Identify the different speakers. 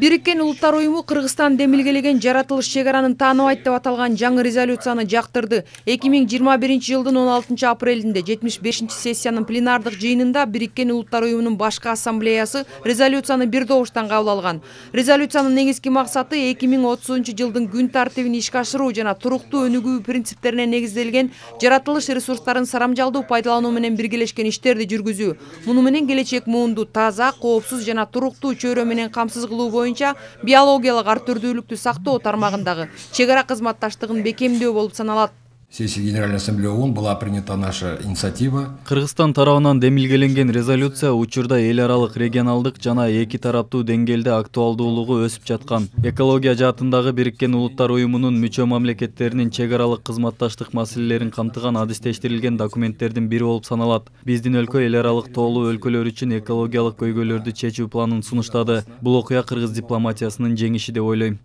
Speaker 1: Біріккен ұлттар ұйымы Қырғызстан демилгелеген жаратылыш шегаранын тану айт деп аталган жаңы резолюцияны жақтырды. 2021 жылдың 16 апрелінде 75 сессияның пленардық жыйынында Біріккен ұлттар ойымының башқа ассамблеясы резолюцияны бир добуштан кабыл Резолюцияның Резолюциянын мақсаты 2030 жылдың күн тартибин ишке жана туруктуу өнүгүү принциптеріне негізделген жаратылыш ресурстарын сарамжалды пайдалануу менен биргелешкен иштерди жүргүзүү. Муну менен келечек муунду таза, коопсуз жана туруктуу чөйрө менен кылуу боюнча биологиялык ар түрдүүлүктү сактоо тармагындагы чек ара кызматташтыгын бекемдөө болуп саналат
Speaker 2: сессии Генеральной Ассамблеи ООН была принята наша инициатива.
Speaker 3: Кыргызстан тарабынан демилгеленген резолюция учурда эл аралык, регионалдык жана эки тараптуу деңгээлде актуалдуулугу өсүп жаткан. Экология жаатындагы Бириккен Улуттар Уюмунун мүчө мамлекеттеринин чек аралык кызматташтык маселелерин камтыган адистештирилген документтердин бири болуп саналат. Биздин өлкө эл аралык тоолуу өлкөлөр үчүн экологиялык көйгөйлөрдү чечүү планын сунуштады.
Speaker 4: Бул окуя кыргыз дипломатиясынын жеңиши деп ойлойм.